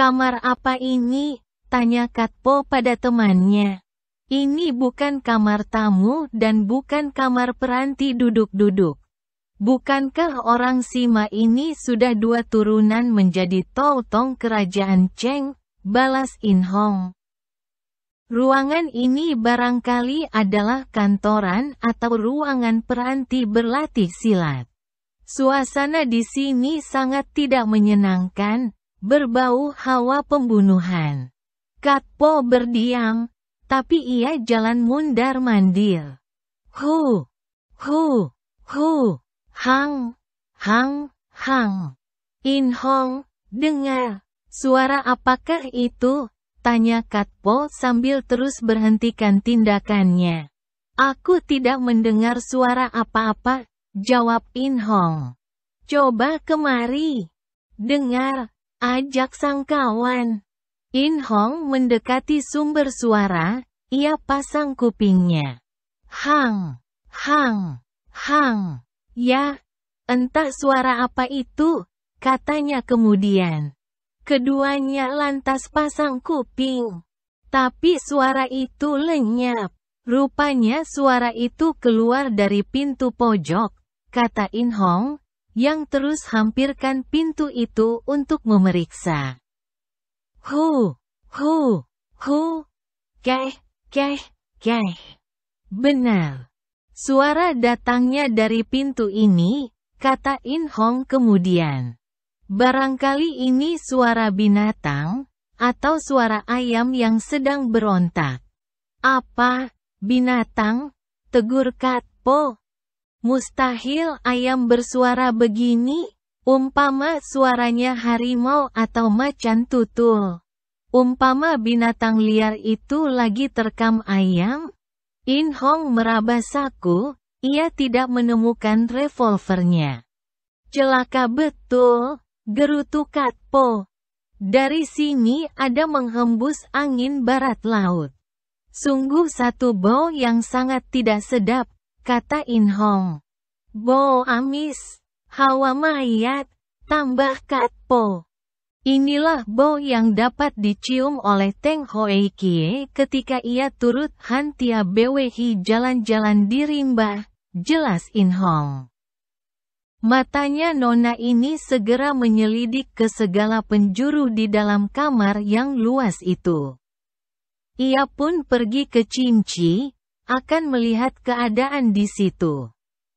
Kamar apa ini? Tanya Katpo pada temannya. Ini bukan kamar tamu dan bukan kamar peranti duduk-duduk. Bukankah orang Sima ini sudah dua turunan menjadi tautong Kerajaan Cheng? Balas In Hong. Ruangan ini barangkali adalah kantoran atau ruangan peranti berlatih silat. Suasana di sini sangat tidak menyenangkan, berbau hawa pembunuhan. Katpo berdiam, tapi ia jalan mundar-mandir. Hu, hu, hu, hang, hang, hang. In Hong, dengar, suara apakah itu? Tanya Katpo sambil terus berhentikan tindakannya. Aku tidak mendengar suara apa-apa, jawab In Hong. Coba kemari. Dengar, Ajak sang kawan. In Hong mendekati sumber suara, ia pasang kupingnya. Hang, hang, hang. Ya, entah suara apa itu, katanya kemudian. Keduanya lantas pasang kuping. Tapi suara itu lenyap. Rupanya suara itu keluar dari pintu pojok, kata In Hong, yang terus hampirkan pintu itu untuk memeriksa. Hu, hu, hu, keh, keh, keh. Benar. Suara datangnya dari pintu ini, kata In Hong kemudian. Barangkali ini suara binatang, atau suara ayam yang sedang berontak. Apa, binatang? Tegur Kat Po, Mustahil ayam bersuara begini, umpama suaranya harimau atau macan tutul. Umpama binatang liar itu lagi terkam ayam, In Hong meraba saku, ia tidak menemukan revolvernya. Celaka betul, gerutu Katpo. Dari sini ada menghembus angin barat laut. Sungguh satu bau yang sangat tidak sedap, kata In Hong. Bo amis, hawa mayat, tambah katpo. Inilah bo yang dapat dicium oleh Teng Hoei Kie ketika ia turut hantia Bewehi jalan-jalan di rimba, jelas In Hong. Matanya Nona ini segera menyelidik ke segala penjuru di dalam kamar yang luas itu. Ia pun pergi ke Cimci, akan melihat keadaan di situ.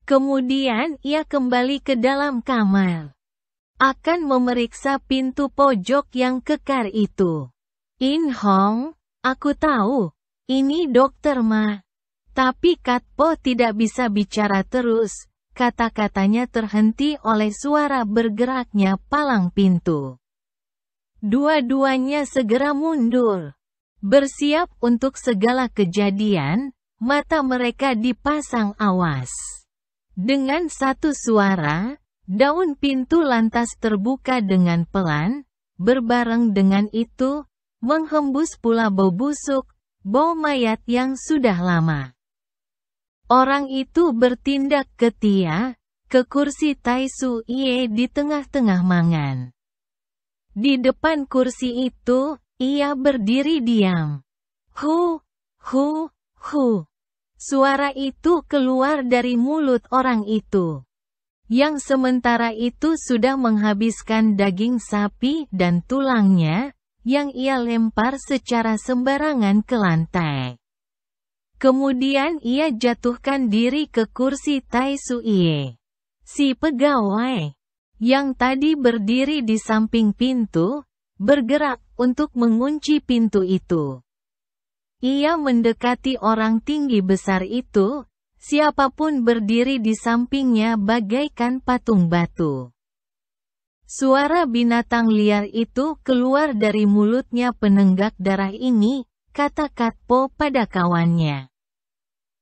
Kemudian ia kembali ke dalam kamar. Akan memeriksa pintu pojok yang kekar itu. In Hong, aku tahu, ini dokter Ma. Tapi Katpo tidak bisa bicara terus, kata-katanya terhenti oleh suara bergeraknya palang pintu. Dua-duanya segera mundur. Bersiap untuk segala kejadian, mata mereka dipasang awas. Dengan satu suara, daun pintu lantas terbuka dengan pelan, berbareng dengan itu, menghembus pula bau busuk, bau mayat yang sudah lama. Orang itu bertindak ketia, ke kursi Taisu Ie di tengah-tengah mangan. Di depan kursi itu, ia berdiri diam. Hu, hu, hu. Suara itu keluar dari mulut orang itu. Yang sementara itu sudah menghabiskan daging sapi dan tulangnya, yang ia lempar secara sembarangan ke lantai. Kemudian ia jatuhkan diri ke kursi Tai Suie. Si pegawai, yang tadi berdiri di samping pintu, bergerak untuk mengunci pintu itu. Ia mendekati orang tinggi besar itu, siapapun berdiri di sampingnya bagaikan patung batu. Suara binatang liar itu keluar dari mulutnya penenggak darah ini, kata Katpo pada kawannya.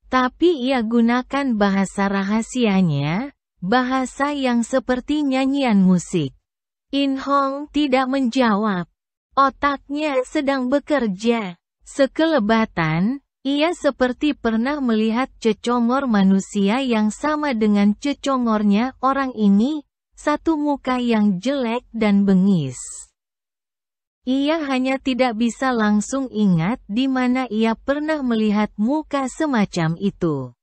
Tapi ia gunakan bahasa rahasianya, bahasa yang seperti nyanyian musik. In Hong tidak menjawab. Otaknya sedang bekerja. Sekelebatan, ia seperti pernah melihat cecongor manusia yang sama dengan cecongornya orang ini, satu muka yang jelek dan bengis. Ia hanya tidak bisa langsung ingat di mana ia pernah melihat muka semacam itu.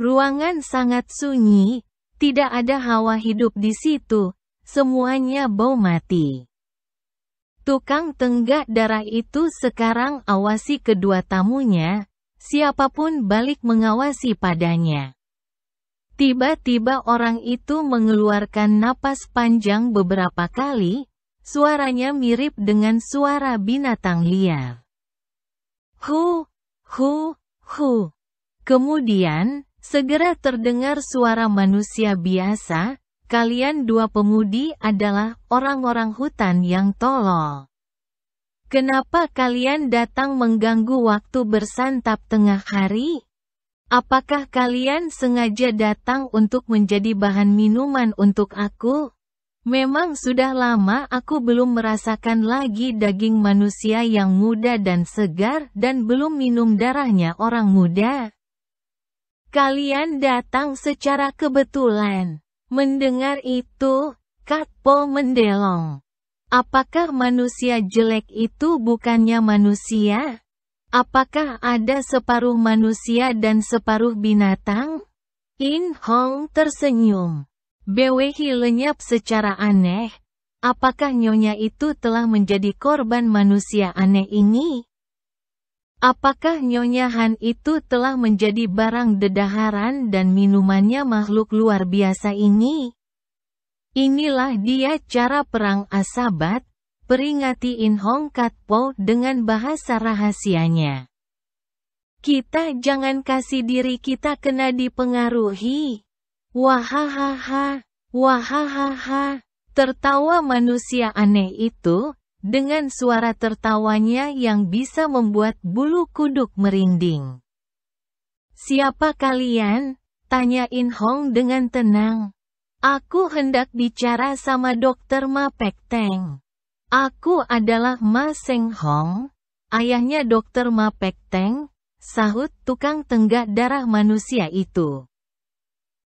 Ruangan sangat sunyi, tidak ada hawa hidup di situ, semuanya bau mati. Tukang tenggak darah itu sekarang awasi kedua tamunya, siapapun balik mengawasi padanya. Tiba-tiba orang itu mengeluarkan napas panjang beberapa kali, suaranya mirip dengan suara binatang liar. Hu, hu, hu. Kemudian, segera terdengar suara manusia biasa, Kalian dua pemudi adalah orang-orang hutan yang tolol. Kenapa kalian datang mengganggu waktu bersantap tengah hari? Apakah kalian sengaja datang untuk menjadi bahan minuman untuk aku? Memang sudah lama aku belum merasakan lagi daging manusia yang muda dan segar dan belum minum darahnya orang muda. Kalian datang secara kebetulan. Mendengar itu, Katpo mendelong. Apakah manusia jelek itu bukannya manusia? Apakah ada separuh manusia dan separuh binatang? In Hong tersenyum. Bewehi lenyap secara aneh. Apakah nyonya itu telah menjadi korban manusia aneh ini? Apakah Nyonya Han itu telah menjadi barang dedaharan dan minumannya makhluk luar biasa ini? Inilah dia cara perang asabat, peringati In Hong Kat Po dengan bahasa rahasianya. Kita jangan kasih diri kita kena dipengaruhi. Wahahaha, wahahaha, tertawa manusia aneh itu, dengan suara tertawanya yang bisa membuat bulu kuduk merinding. Siapa kalian? Tanya In Hong dengan tenang. Aku hendak bicara sama dokter Ma Pek Teng. Aku adalah Ma Seng Hong, ayahnya dokter Ma Pek Teng, sahut tukang tenggak darah manusia itu.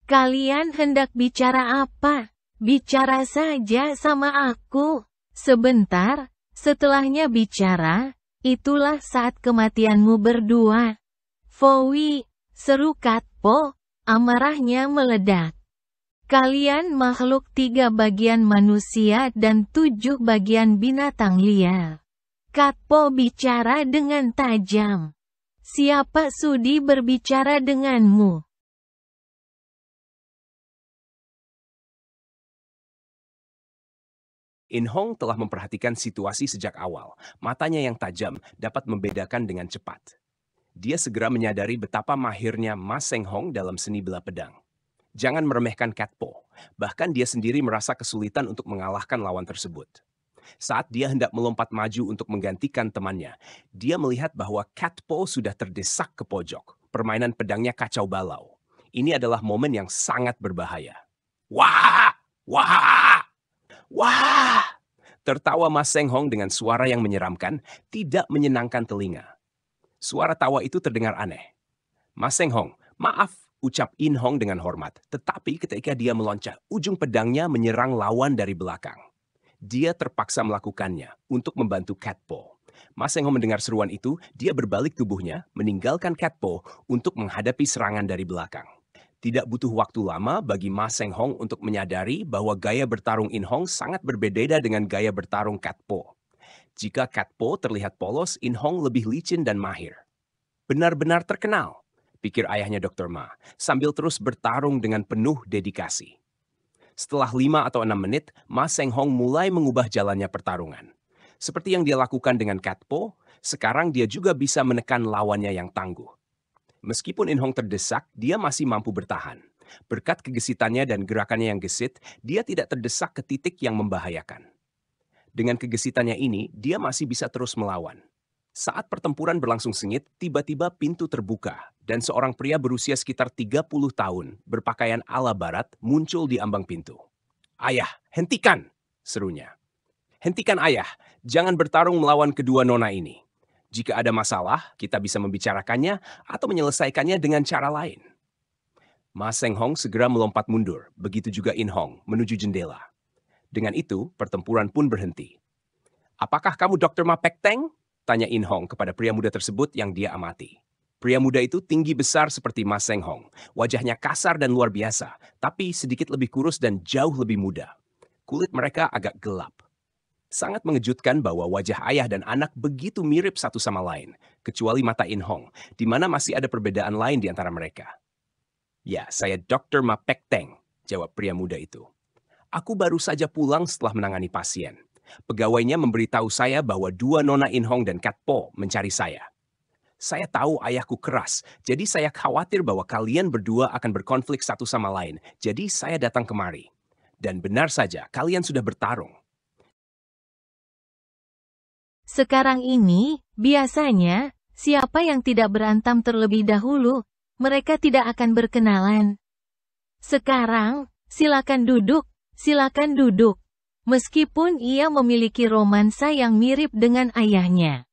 Kalian hendak bicara apa? Bicara saja sama aku. Sebentar, setelahnya bicara, itulah saat kematianmu berdua. Fowi, seru Katpo, amarahnya meledak. Kalian makhluk tiga bagian manusia dan tujuh bagian binatang liar. Katpo bicara dengan tajam. Siapa sudi berbicara denganmu? In Hong telah memperhatikan situasi sejak awal. Matanya yang tajam dapat membedakan dengan cepat. Dia segera menyadari betapa mahirnya Ma Seng Hong dalam seni bela pedang. Jangan meremehkan Cat Po. Bahkan dia sendiri merasa kesulitan untuk mengalahkan lawan tersebut. Saat dia hendak melompat maju untuk menggantikan temannya, dia melihat bahwa Cat Po sudah terdesak ke pojok. Permainan pedangnya kacau balau. Ini adalah momen yang sangat berbahaya. Wah! Wah! Wah! Tertawa Mas Seng Hong dengan suara yang menyeramkan, tidak menyenangkan telinga. Suara tawa itu terdengar aneh. Mas Seng Hong, maaf, ucap In Hong dengan hormat. Tetapi ketika dia meloncat, ujung pedangnya menyerang lawan dari belakang. Dia terpaksa melakukannya untuk membantu Catpo. Mas Seng Hong mendengar seruan itu, dia berbalik tubuhnya, meninggalkan Catpo untuk menghadapi serangan dari belakang. Tidak butuh waktu lama bagi Ma Seng Hong untuk menyadari bahwa gaya bertarung In Hong sangat berbeda dengan gaya bertarung Kat Po. Jika Kat Po terlihat polos, In Hong lebih licin dan mahir. Benar-benar terkenal, pikir ayahnya Dr. Ma, sambil terus bertarung dengan penuh dedikasi. Setelah lima atau enam menit, Ma Seng Hong mulai mengubah jalannya pertarungan. Seperti yang dia lakukan dengan Po, sekarang dia juga bisa menekan lawannya yang tangguh. Meskipun Inhong terdesak, dia masih mampu bertahan. Berkat kegesitannya dan gerakannya yang gesit, dia tidak terdesak ke titik yang membahayakan. Dengan kegesitannya ini, dia masih bisa terus melawan. Saat pertempuran berlangsung sengit, tiba-tiba pintu terbuka dan seorang pria berusia sekitar 30 tahun berpakaian ala barat muncul di ambang pintu. Ayah, hentikan! serunya. Hentikan ayah, jangan bertarung melawan kedua nona ini. Jika ada masalah, kita bisa membicarakannya atau menyelesaikannya dengan cara lain. Ma Seng Hong segera melompat mundur, begitu juga In Hong, menuju jendela. Dengan itu, pertempuran pun berhenti. Apakah kamu Dr. Ma Pek Teng? Tanya In Hong kepada pria muda tersebut yang dia amati. Pria muda itu tinggi besar seperti Ma Seng Hong. Wajahnya kasar dan luar biasa, tapi sedikit lebih kurus dan jauh lebih muda. Kulit mereka agak gelap. Sangat mengejutkan bahwa wajah ayah dan anak begitu mirip satu sama lain, kecuali mata In Hong, di mana masih ada perbedaan lain di antara mereka. Ya, saya Dr. Mapek Teng, jawab pria muda itu. Aku baru saja pulang setelah menangani pasien. Pegawainya memberitahu saya bahwa dua nona In Hong dan Kat Po mencari saya. Saya tahu ayahku keras, jadi saya khawatir bahwa kalian berdua akan berkonflik satu sama lain, jadi saya datang kemari. Dan benar saja, kalian sudah bertarung. Sekarang ini, biasanya, siapa yang tidak berantem terlebih dahulu, mereka tidak akan berkenalan. Sekarang, silakan duduk, silakan duduk. Meskipun ia memiliki romansa yang mirip dengan ayahnya.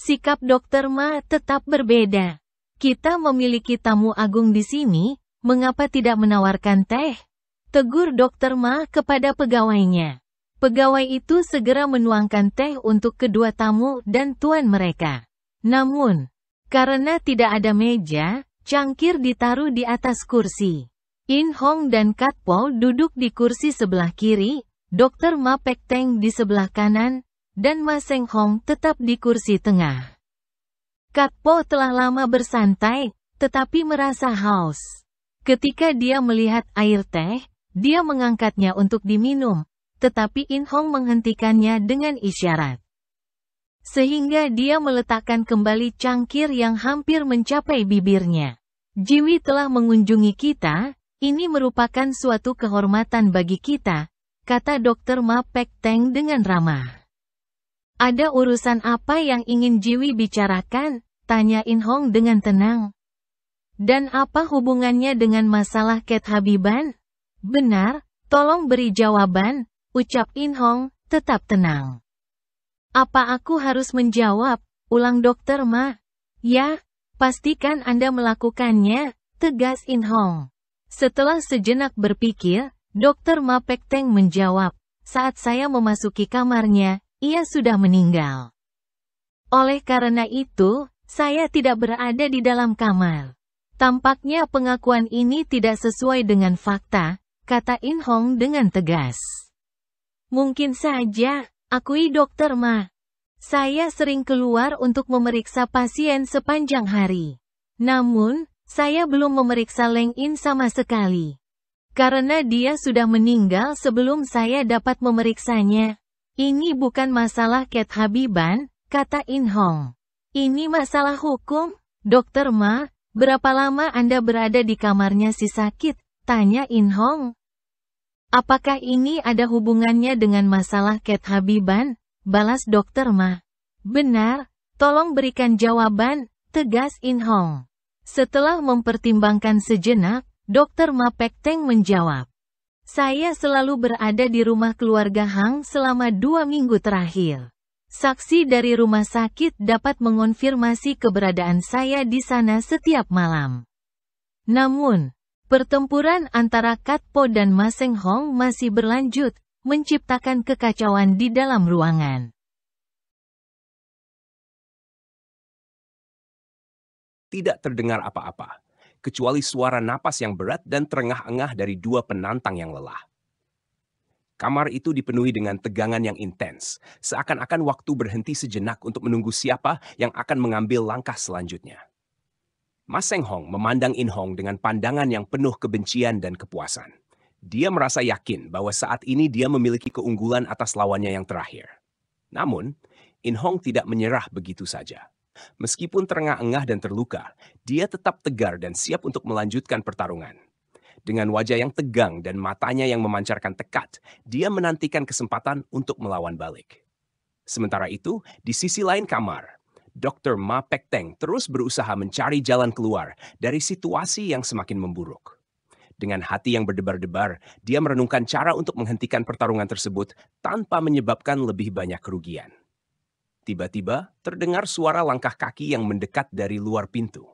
Sikap dokter Ma tetap berbeda. Kita memiliki tamu agung di sini, mengapa tidak menawarkan teh? Tegur dokter Ma kepada pegawainya. Pegawai itu segera menuangkan teh untuk kedua tamu dan tuan mereka. Namun, karena tidak ada meja, cangkir ditaruh di atas kursi. In Hong dan Kat Po duduk di kursi sebelah kiri, Dr. Ma Pek Teng di sebelah kanan, dan Ma Seng Hong tetap di kursi tengah. Kat Po telah lama bersantai, tetapi merasa haus. Ketika dia melihat air teh, dia mengangkatnya untuk diminum, tetapi In Hong menghentikannya dengan isyarat. Sehingga dia meletakkan kembali cangkir yang hampir mencapai bibirnya. Jiwi telah mengunjungi kita, ini merupakan suatu kehormatan bagi kita, kata Dr. Ma Pek Teng dengan ramah. Ada urusan apa yang ingin Jiwi bicarakan? Tanya In Hong dengan tenang. Dan apa hubungannya dengan masalah Cat Habiban? Benar, tolong beri jawaban, ucap In Hong, tetap tenang. Apa aku harus menjawab? Ulang dokter Ma. Ya, pastikan Anda melakukannya, tegas In Hong. Setelah sejenak berpikir, Dokter Ma Teng menjawab, saat saya memasuki kamarnya, ia sudah meninggal. Oleh karena itu, saya tidak berada di dalam kamar. Tampaknya pengakuan ini tidak sesuai dengan fakta, kata In Hong dengan tegas. Mungkin saja, akui dokter Ma. Saya sering keluar untuk memeriksa pasien sepanjang hari. Namun, saya belum memeriksa Leng In sama sekali. Karena dia sudah meninggal sebelum saya dapat memeriksanya. Ini bukan masalah Cat Habiban, kata In Hong. Ini masalah hukum, Dokter Ma, berapa lama Anda berada di kamarnya si sakit? Tanya In Hong. Apakah ini ada hubungannya dengan masalah Cat Habiban? Balas dokter Ma. Benar, tolong berikan jawaban, tegas In Hong. Setelah mempertimbangkan sejenak, Dokter Ma Teng menjawab. Saya selalu berada di rumah keluarga Hang selama dua minggu terakhir. Saksi dari rumah sakit dapat mengonfirmasi keberadaan saya di sana setiap malam. Namun, Pertempuran antara Katpo dan Maseng Hong masih berlanjut, menciptakan kekacauan di dalam ruangan. Tidak terdengar apa-apa, kecuali suara napas yang berat dan terengah-engah dari dua penantang yang lelah. Kamar itu dipenuhi dengan tegangan yang intens, seakan-akan waktu berhenti sejenak untuk menunggu siapa yang akan mengambil langkah selanjutnya. Mas Seng Hong memandang In Hong dengan pandangan yang penuh kebencian dan kepuasan. Dia merasa yakin bahwa saat ini dia memiliki keunggulan atas lawannya yang terakhir. Namun, In Hong tidak menyerah begitu saja. Meskipun terengah-engah dan terluka, dia tetap tegar dan siap untuk melanjutkan pertarungan. Dengan wajah yang tegang dan matanya yang memancarkan tekad, dia menantikan kesempatan untuk melawan balik. Sementara itu, di sisi lain kamar, Dr. Ma Pekteng terus berusaha mencari jalan keluar dari situasi yang semakin memburuk. Dengan hati yang berdebar-debar, dia merenungkan cara untuk menghentikan pertarungan tersebut tanpa menyebabkan lebih banyak kerugian. Tiba-tiba, terdengar suara langkah kaki yang mendekat dari luar pintu.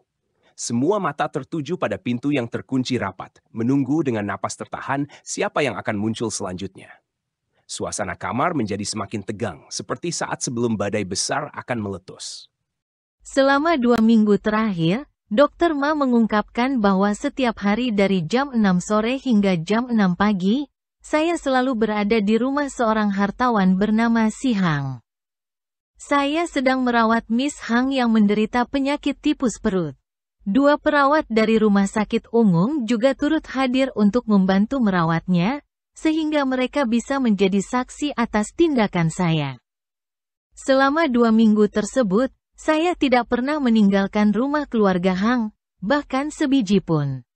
Semua mata tertuju pada pintu yang terkunci rapat, menunggu dengan napas tertahan siapa yang akan muncul selanjutnya. Suasana kamar menjadi semakin tegang, seperti saat sebelum badai besar akan meletus. Selama dua minggu terakhir, Dr. Ma mengungkapkan bahwa setiap hari dari jam 6 sore hingga jam 6 pagi, saya selalu berada di rumah seorang hartawan bernama Si Hang. Saya sedang merawat Miss Hang yang menderita penyakit tipus perut. Dua perawat dari rumah sakit umum juga turut hadir untuk membantu merawatnya, sehingga mereka bisa menjadi saksi atas tindakan saya. Selama dua minggu tersebut, saya tidak pernah meninggalkan rumah keluarga Hang, bahkan sebiji pun.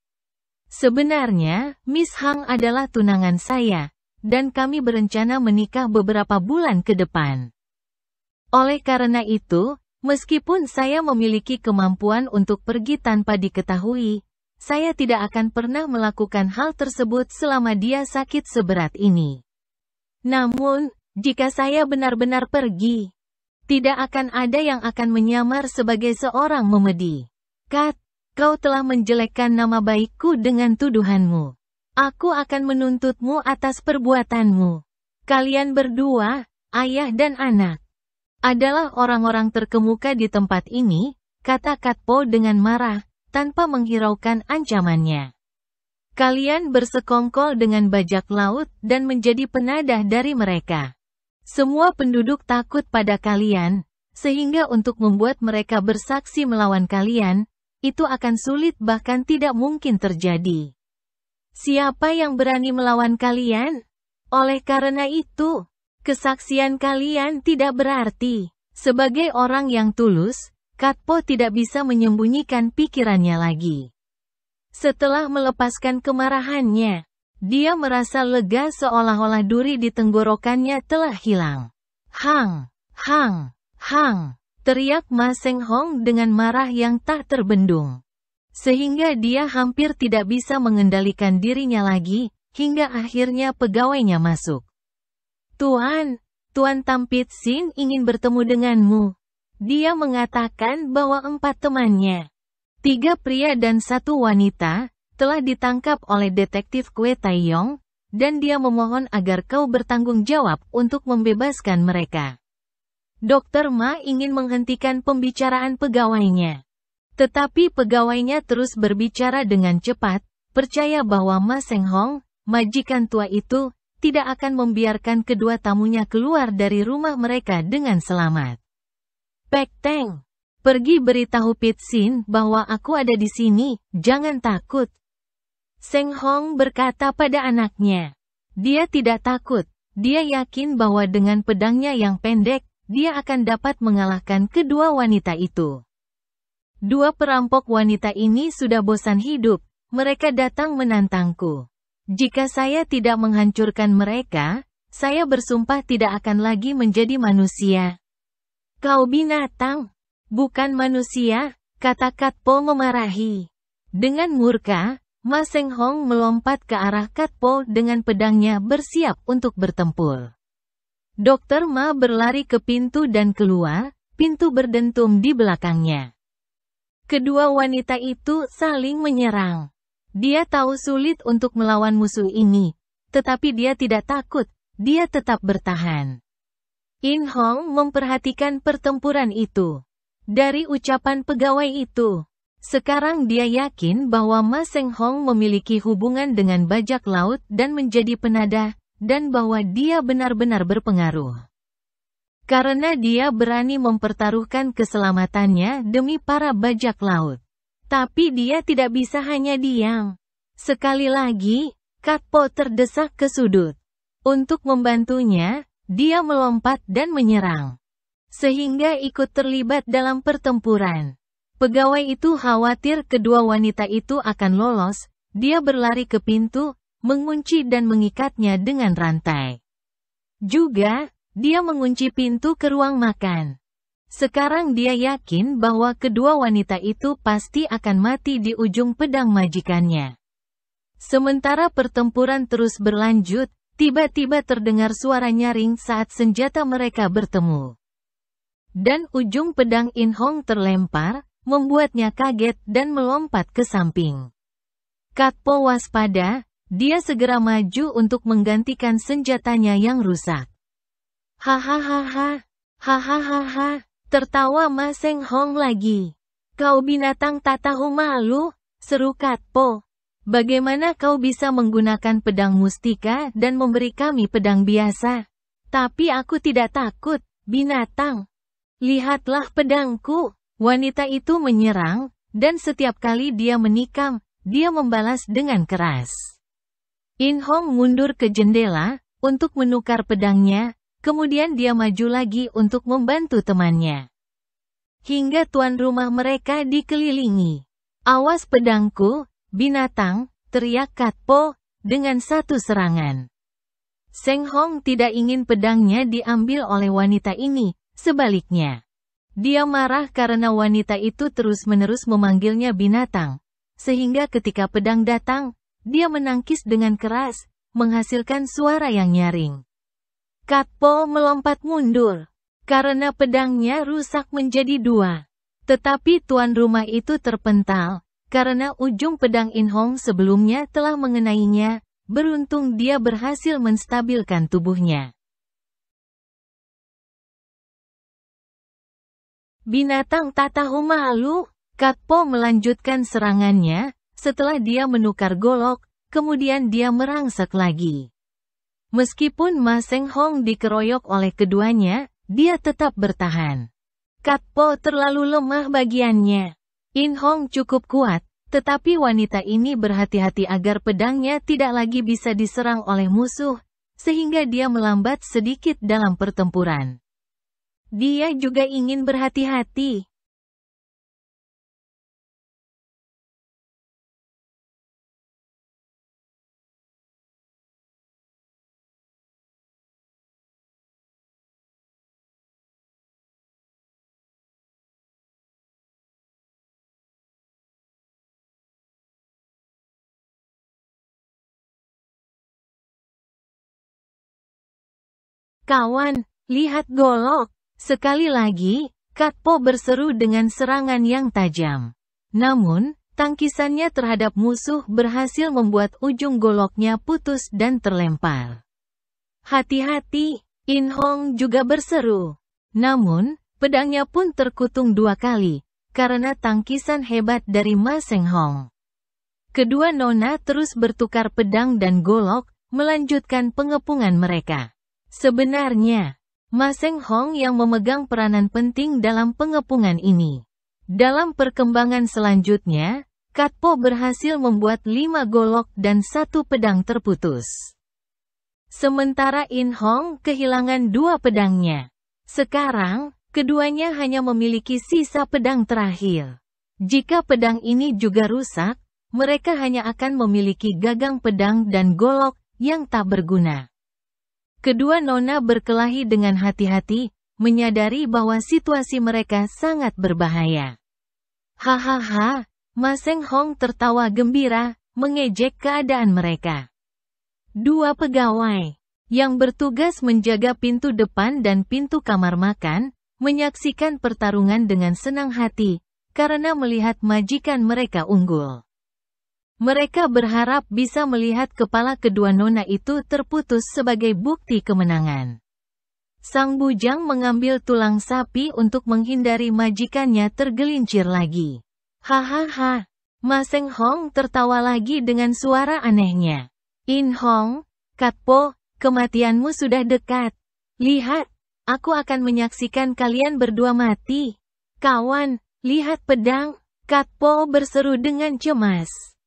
Sebenarnya, Miss Hang adalah tunangan saya, dan kami berencana menikah beberapa bulan ke depan. Oleh karena itu, meskipun saya memiliki kemampuan untuk pergi tanpa diketahui, saya tidak akan pernah melakukan hal tersebut selama dia sakit seberat ini. Namun, jika saya benar-benar pergi, tidak akan ada yang akan menyamar sebagai seorang memedi. Kat, kau telah menjelekkan nama baikku dengan tuduhanmu. Aku akan menuntutmu atas perbuatanmu. Kalian berdua, ayah dan anak, adalah orang-orang terkemuka di tempat ini, kata Katpo dengan marah, tanpa menghiraukan ancamannya. Kalian bersekongkol dengan bajak laut dan menjadi penadah dari mereka. Semua penduduk takut pada kalian, sehingga untuk membuat mereka bersaksi melawan kalian, itu akan sulit bahkan tidak mungkin terjadi. Siapa yang berani melawan kalian? Oleh karena itu, kesaksian kalian tidak berarti. Sebagai orang yang tulus, Katpo tidak bisa menyembunyikan pikirannya lagi. Setelah melepaskan kemarahannya, dia merasa lega seolah-olah duri di tenggorokannya telah hilang. Hang, hang, hang, teriak Ma Seng Hong dengan marah yang tak terbendung. Sehingga dia hampir tidak bisa mengendalikan dirinya lagi, hingga akhirnya pegawainya masuk. Tuan, Tuan Tampit Sin ingin bertemu denganmu. Dia mengatakan bahwa empat temannya, tiga pria dan satu wanita, telah ditangkap oleh detektif Kwe Taeyong, dan dia memohon agar kau bertanggung jawab untuk membebaskan mereka. Dokter Ma ingin menghentikan pembicaraan pegawainya. Tetapi pegawainya terus berbicara dengan cepat, percaya bahwa Ma Seng Hong, majikan tua itu, tidak akan membiarkan kedua tamunya keluar dari rumah mereka dengan selamat. Pek Teng, pergi beritahu Pit Sin bahwa aku ada di sini, jangan takut, Seng Hong berkata pada anaknya. Dia tidak takut. Dia yakin bahwa dengan pedangnya yang pendek, dia akan dapat mengalahkan kedua wanita itu. Dua perampok wanita ini sudah bosan hidup. Mereka datang menantangku. Jika saya tidak menghancurkan mereka, saya bersumpah tidak akan lagi menjadi manusia. Kau binatang, bukan manusia, kata Katpo memarahi. Dengan murka, Ma Seng Hong melompat ke arah Po dengan pedangnya bersiap untuk bertempur. Dokter Ma berlari ke pintu dan keluar, pintu berdentum di belakangnya. Kedua wanita itu saling menyerang. Dia tahu sulit untuk melawan musuh ini, tetapi dia tidak takut, dia tetap bertahan. In Hong memperhatikan pertempuran itu. Dari ucapan pegawai itu, sekarang dia yakin bahwa Ma Seng Hong memiliki hubungan dengan bajak laut dan menjadi penada, dan bahwa dia benar-benar berpengaruh. Karena dia berani mempertaruhkan keselamatannya demi para bajak laut. Tapi dia tidak bisa hanya diam. Sekali lagi, Katpo terdesak ke sudut. Untuk membantunya, dia melompat dan menyerang. Sehingga ikut terlibat dalam pertempuran. Pegawai itu khawatir kedua wanita itu akan lolos, dia berlari ke pintu, mengunci dan mengikatnya dengan rantai. Juga, dia mengunci pintu ke ruang makan. Sekarang dia yakin bahwa kedua wanita itu pasti akan mati di ujung pedang majikannya. Sementara pertempuran terus berlanjut, tiba-tiba terdengar suara nyaring saat senjata mereka bertemu. Dan ujung pedang In Hong terlempar, membuatnya kaget dan melompat ke samping. Katpo waspada, dia segera maju untuk menggantikan senjatanya yang rusak. Hahaha, hahaha, tertawa Ma Seng Hong lagi. Kau binatang tak tahu malu, seru Katpo. Bagaimana kau bisa menggunakan pedang mustika dan memberi kami pedang biasa? Tapi aku tidak takut, binatang. Lihatlah pedangku. Wanita itu menyerang, dan setiap kali dia menikam, dia membalas dengan keras. In Hong mundur ke jendela, untuk menukar pedangnya, kemudian dia maju lagi untuk membantu temannya. Hingga tuan rumah mereka dikelilingi. Awas pedangku, binatang, teriak Kat Po dengan satu serangan. Seng Hong tidak ingin pedangnya diambil oleh wanita ini, sebaliknya. Dia marah karena wanita itu terus-menerus memanggilnya binatang. Sehingga ketika pedang datang, dia menangkis dengan keras, menghasilkan suara yang nyaring. Katpo melompat mundur, karena pedangnya rusak menjadi dua. Tetapi tuan rumah itu terpental, karena ujung pedang Inhong sebelumnya telah mengenainya, beruntung dia berhasil menstabilkan tubuhnya. Binatang tak tahu malu, Katpo melanjutkan serangannya, setelah dia menukar golok, kemudian dia merangsek lagi. Meskipun Ma Seng Hong dikeroyok oleh keduanya, dia tetap bertahan. Katpo terlalu lemah bagiannya. In Hong cukup kuat, tetapi wanita ini berhati-hati agar pedangnya tidak lagi bisa diserang oleh musuh, sehingga dia melambat sedikit dalam pertempuran. Dia juga ingin berhati-hati. Kawan, lihat golok. Sekali lagi, Katpo berseru dengan serangan yang tajam. Namun, tangkisannya terhadap musuh berhasil membuat ujung goloknya putus dan terlempar. Hati-hati, In Hong juga berseru. Namun, pedangnya pun terkutung dua kali, karena tangkisan hebat dari Ma Seng Hong. Kedua nona terus bertukar pedang dan golok, melanjutkan pengepungan mereka. Sebenarnya, Ma Hong yang memegang peranan penting dalam pengepungan ini. Dalam perkembangan selanjutnya, Katpo berhasil membuat lima golok dan satu pedang terputus. Sementara In Hong kehilangan dua pedangnya. Sekarang, keduanya hanya memiliki sisa pedang terakhir. Jika pedang ini juga rusak, mereka hanya akan memiliki gagang pedang dan golok yang tak berguna. Kedua nona berkelahi dengan hati-hati, menyadari bahwa situasi mereka sangat berbahaya. Hahaha, Maseng Hong tertawa gembira, mengejek keadaan mereka. Dua pegawai yang bertugas menjaga pintu depan dan pintu kamar makan, menyaksikan pertarungan dengan senang hati, karena melihat majikan mereka unggul. Mereka berharap bisa melihat kepala kedua nona itu terputus sebagai bukti kemenangan. Sang bujang mengambil tulang sapi untuk menghindari majikannya tergelincir lagi. Hahaha, Maseng Hong tertawa lagi dengan suara anehnya. In Hong, Katpo, kematianmu sudah dekat. Lihat, aku akan menyaksikan kalian berdua mati. Kawan, lihat pedang, Katpo berseru dengan cemas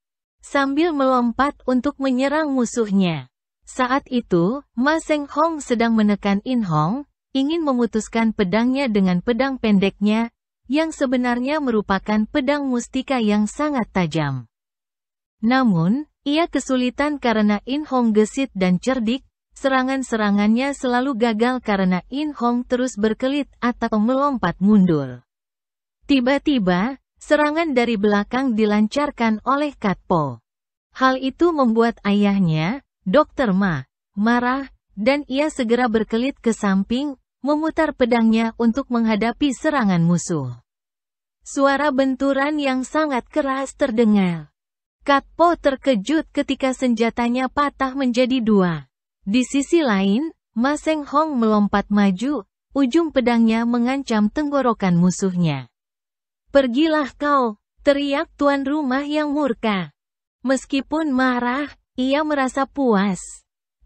sambil melompat untuk menyerang musuhnya. Saat itu, Ma Seng Hong sedang menekan In Hong, ingin memutuskan pedangnya dengan pedang pendeknya, yang sebenarnya merupakan pedang mustika yang sangat tajam. Namun, ia kesulitan karena In Hong gesit dan cerdik, serangan-serangannya selalu gagal karena In Hong terus berkelit atau melompat mundur. Tiba-tiba, Serangan dari belakang dilancarkan oleh Katpo. Hal itu membuat ayahnya, Dr. Ma, marah, dan ia segera berkelit ke samping, memutar pedangnya untuk menghadapi serangan musuh. Suara benturan yang sangat keras terdengar. Katpo terkejut ketika senjatanya patah menjadi dua. Di sisi lain, Maseng Hong melompat maju, ujung pedangnya mengancam tenggorokan musuhnya. Pergilah kau, teriak tuan rumah yang murka. Meskipun marah, ia merasa puas.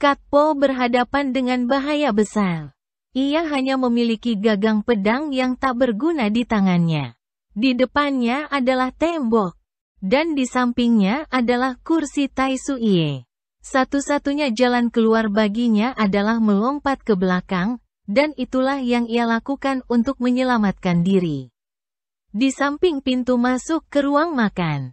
Katpo berhadapan dengan bahaya besar. Ia hanya memiliki gagang pedang yang tak berguna di tangannya. Di depannya adalah tembok. Dan di sampingnya adalah kursi Tai Satu-satunya jalan keluar baginya adalah melompat ke belakang, dan itulah yang ia lakukan untuk menyelamatkan diri di samping pintu masuk ke ruang makan.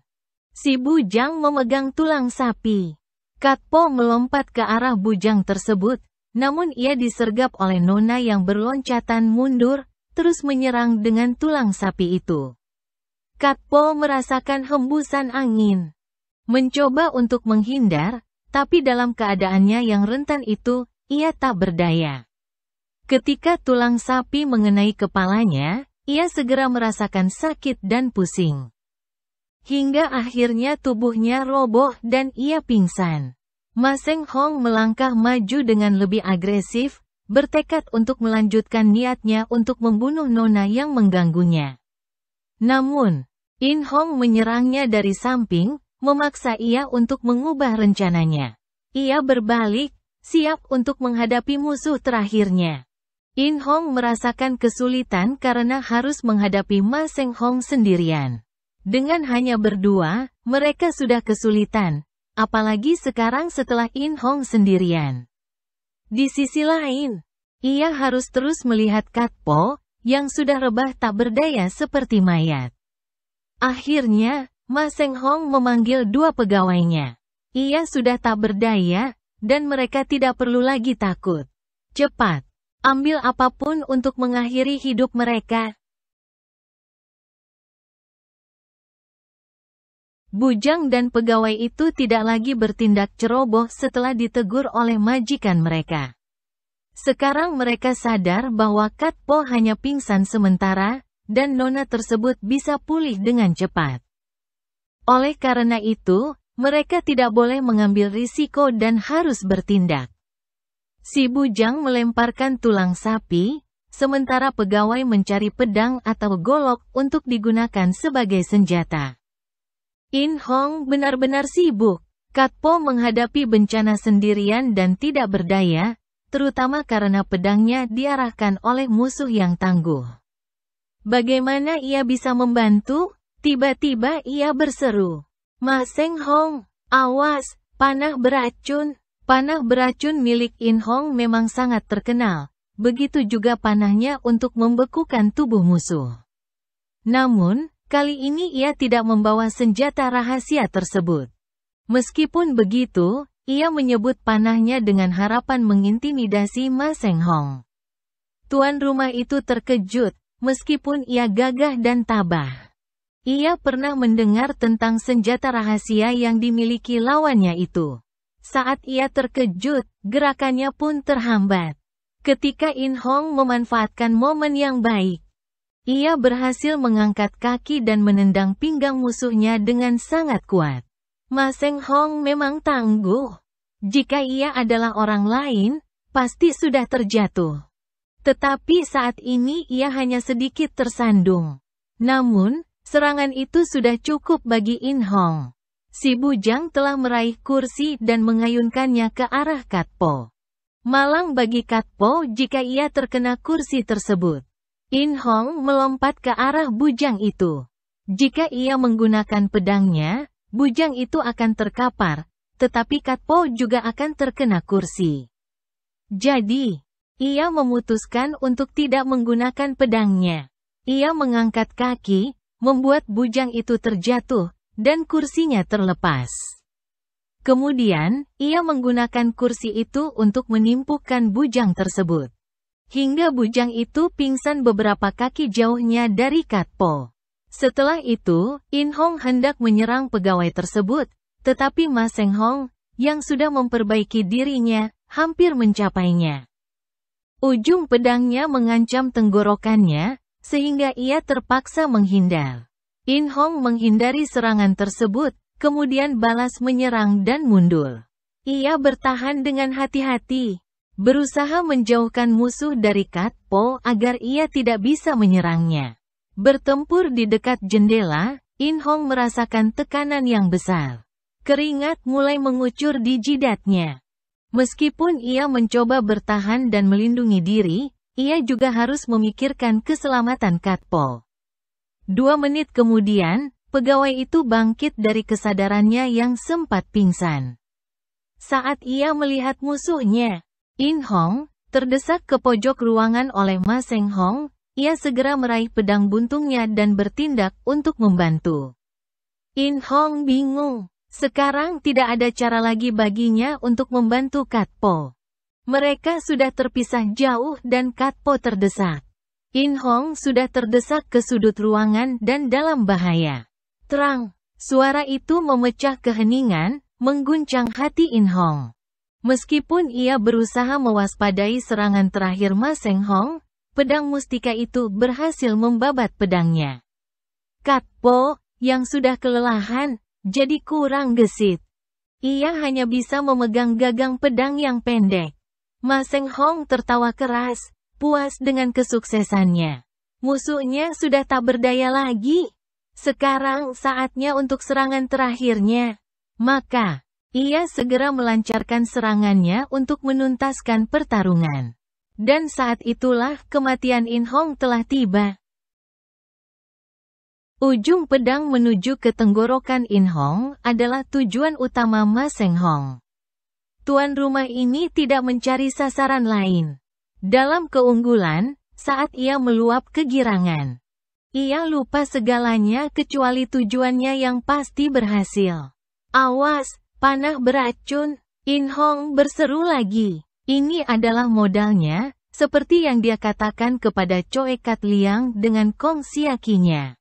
Si bujang memegang tulang sapi. Katpo melompat ke arah bujang tersebut, namun ia disergap oleh Nona yang berloncatan mundur, terus menyerang dengan tulang sapi itu. Katpo merasakan hembusan angin. Mencoba untuk menghindar, tapi dalam keadaannya yang rentan itu, ia tak berdaya. Ketika tulang sapi mengenai kepalanya, ia segera merasakan sakit dan pusing. Hingga akhirnya tubuhnya roboh dan ia pingsan. Maseng Hong melangkah maju dengan lebih agresif, bertekad untuk melanjutkan niatnya untuk membunuh Nona yang mengganggunya. Namun, In Hong menyerangnya dari samping, memaksa ia untuk mengubah rencananya. Ia berbalik, siap untuk menghadapi musuh terakhirnya. In Hong merasakan kesulitan karena harus menghadapi Ma Seng Hong sendirian. Dengan hanya berdua, mereka sudah kesulitan, apalagi sekarang setelah In Hong sendirian. Di sisi lain, ia harus terus melihat Kat Po, yang sudah rebah tak berdaya seperti mayat. Akhirnya, Ma Seng Hong memanggil dua pegawainya. Ia sudah tak berdaya, dan mereka tidak perlu lagi takut. Cepat, ambil apapun untuk mengakhiri hidup mereka. Bujang dan pegawai itu tidak lagi bertindak ceroboh setelah ditegur oleh majikan mereka. Sekarang mereka sadar bahwa Katpo hanya pingsan sementara, dan nona tersebut bisa pulih dengan cepat. Oleh karena itu, mereka tidak boleh mengambil risiko dan harus bertindak. Si bujang melemparkan tulang sapi, sementara pegawai mencari pedang atau golok untuk digunakan sebagai senjata. In Hong benar-benar sibuk. Kat Po menghadapi bencana sendirian dan tidak berdaya, terutama karena pedangnya diarahkan oleh musuh yang tangguh. Bagaimana ia bisa membantu? Tiba-tiba ia berseru. Ma Seng Hong, awas, panah beracun. Panah beracun milik In Hong memang sangat terkenal, begitu juga panahnya untuk membekukan tubuh musuh. Namun, kali ini ia tidak membawa senjata rahasia tersebut. Meskipun begitu, ia menyebut panahnya dengan harapan mengintimidasi Ma Seng Hong. Tuan rumah itu terkejut, meskipun ia gagah dan tabah. Ia pernah mendengar tentang senjata rahasia yang dimiliki lawannya itu. Saat ia terkejut, gerakannya pun terhambat. Ketika In Hong memanfaatkan momen yang baik, ia berhasil mengangkat kaki dan menendang pinggang musuhnya dengan sangat kuat. Maseng Hong memang tangguh. Jika ia adalah orang lain, pasti sudah terjatuh. Tetapi saat ini ia hanya sedikit tersandung. Namun, serangan itu sudah cukup bagi In Hong si Bujang telah meraih kursi dan mengayunkannya ke arah Katpo. Malang bagi Katpo jika ia terkena kursi tersebut. In Hong melompat ke arah Bujang itu. Jika ia menggunakan pedangnya, Bujang itu akan terkapar, tetapi Katpo juga akan terkena kursi. Jadi, ia memutuskan untuk tidak menggunakan pedangnya. Ia mengangkat kaki, membuat Bujang itu terjatuh, dan kursinya terlepas. Kemudian, ia menggunakan kursi itu untuk menimpukan bujang tersebut. Hingga bujang itu pingsan beberapa kaki jauhnya dari Katpo. Setelah itu, In Hong hendak menyerang pegawai tersebut, tetapi Ma Seng Hong, yang sudah memperbaiki dirinya, hampir mencapainya. Ujung pedangnya mengancam tenggorokannya, sehingga ia terpaksa menghindar. In Hong menghindari serangan tersebut, kemudian balas menyerang dan mundur. Ia bertahan dengan hati-hati, berusaha menjauhkan musuh dari Kat Po agar ia tidak bisa menyerangnya. Bertempur di dekat jendela, In Hong merasakan tekanan yang besar. Keringat mulai mengucur di jidatnya. Meskipun ia mencoba bertahan dan melindungi diri, ia juga harus memikirkan keselamatan Katpol. Dua menit kemudian, pegawai itu bangkit dari kesadarannya yang sempat pingsan. Saat ia melihat musuhnya, In Hong, terdesak ke pojok ruangan oleh Ma Seng Hong, ia segera meraih pedang buntungnya dan bertindak untuk membantu. In Hong bingung. Sekarang tidak ada cara lagi baginya untuk membantu Katpo. Mereka sudah terpisah jauh dan Katpo terdesak. In Hong sudah terdesak ke sudut ruangan dan dalam bahaya. Terang, suara itu memecah keheningan, mengguncang hati In Hong. Meskipun ia berusaha mewaspadai serangan terakhir Ma Seng Hong, pedang mustika itu berhasil membabat pedangnya. Kat Po, yang sudah kelelahan, jadi kurang gesit. Ia hanya bisa memegang gagang pedang yang pendek. Ma Seng Hong tertawa keras, Puas dengan kesuksesannya, musuhnya sudah tak berdaya lagi. Sekarang saatnya untuk serangan terakhirnya. Maka, ia segera melancarkan serangannya untuk menuntaskan pertarungan. Dan saat itulah kematian In Hong telah tiba. Ujung pedang menuju ke tenggorokan In Hong adalah tujuan utama Ma Seng Hong. Tuan rumah ini tidak mencari sasaran lain dalam keunggulan saat ia meluap kegirangan. Ia lupa segalanya kecuali tujuannya yang pasti berhasil. Awas, panah beracun, In Hong berseru lagi. Ini adalah modalnya, seperti yang dia katakan kepada Choe Kat Liang dengan Kong Siakinya.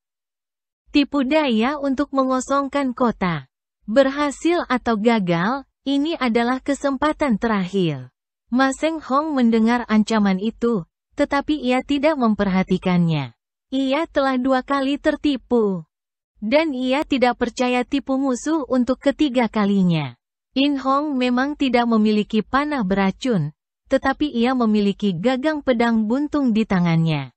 Tipu daya untuk mengosongkan kota. Berhasil atau gagal, ini adalah kesempatan terakhir. Ma Seng Hong mendengar ancaman itu, tetapi ia tidak memperhatikannya. Ia telah dua kali tertipu. Dan ia tidak percaya tipu musuh untuk ketiga kalinya. In Hong memang tidak memiliki panah beracun, tetapi ia memiliki gagang pedang buntung di tangannya.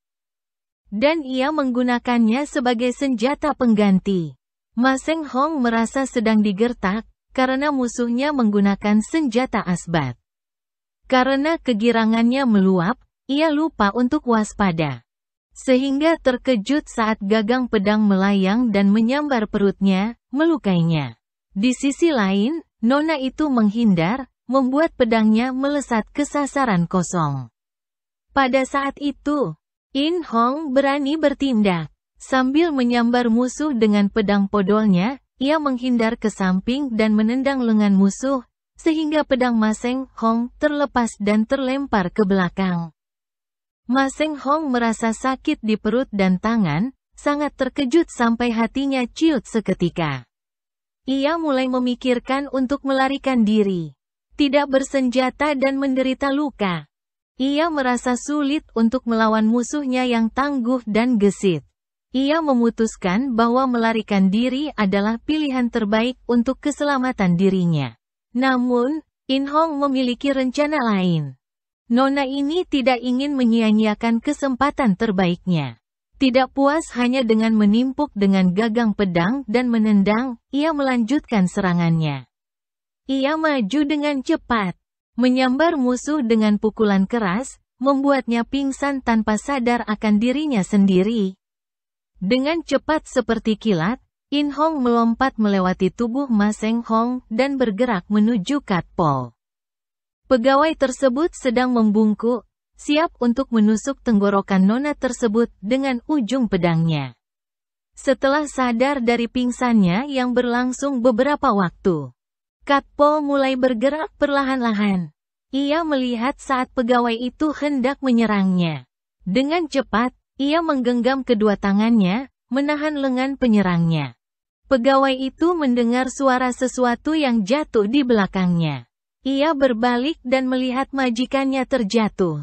Dan ia menggunakannya sebagai senjata pengganti. Ma Seng Hong merasa sedang digertak, karena musuhnya menggunakan senjata asbat. Karena kegirangannya meluap, ia lupa untuk waspada. Sehingga terkejut saat gagang pedang melayang dan menyambar perutnya, melukainya. Di sisi lain, Nona itu menghindar, membuat pedangnya melesat ke sasaran kosong. Pada saat itu, In Hong berani bertindak. Sambil menyambar musuh dengan pedang podolnya, ia menghindar ke samping dan menendang lengan musuh, sehingga pedang Maseng Hong terlepas dan terlempar ke belakang. Maseng Hong merasa sakit di perut dan tangan, sangat terkejut sampai hatinya ciut seketika. Ia mulai memikirkan untuk melarikan diri, tidak bersenjata dan menderita luka. Ia merasa sulit untuk melawan musuhnya yang tangguh dan gesit. Ia memutuskan bahwa melarikan diri adalah pilihan terbaik untuk keselamatan dirinya. Namun, In Hong memiliki rencana lain. Nona ini tidak ingin menyia-nyiakan kesempatan terbaiknya. Tidak puas hanya dengan menimpuk dengan gagang pedang dan menendang, ia melanjutkan serangannya. Ia maju dengan cepat, menyambar musuh dengan pukulan keras, membuatnya pingsan tanpa sadar akan dirinya sendiri. Dengan cepat seperti kilat, In Hong melompat melewati tubuh Ma Seng Hong dan bergerak menuju Katpol. Pegawai tersebut sedang membungkuk, siap untuk menusuk tenggorokan nona tersebut dengan ujung pedangnya. Setelah sadar dari pingsannya yang berlangsung beberapa waktu, Katpol mulai bergerak perlahan-lahan. Ia melihat saat pegawai itu hendak menyerangnya. Dengan cepat, ia menggenggam kedua tangannya, menahan lengan penyerangnya. Pegawai itu mendengar suara sesuatu yang jatuh di belakangnya. Ia berbalik dan melihat majikannya terjatuh.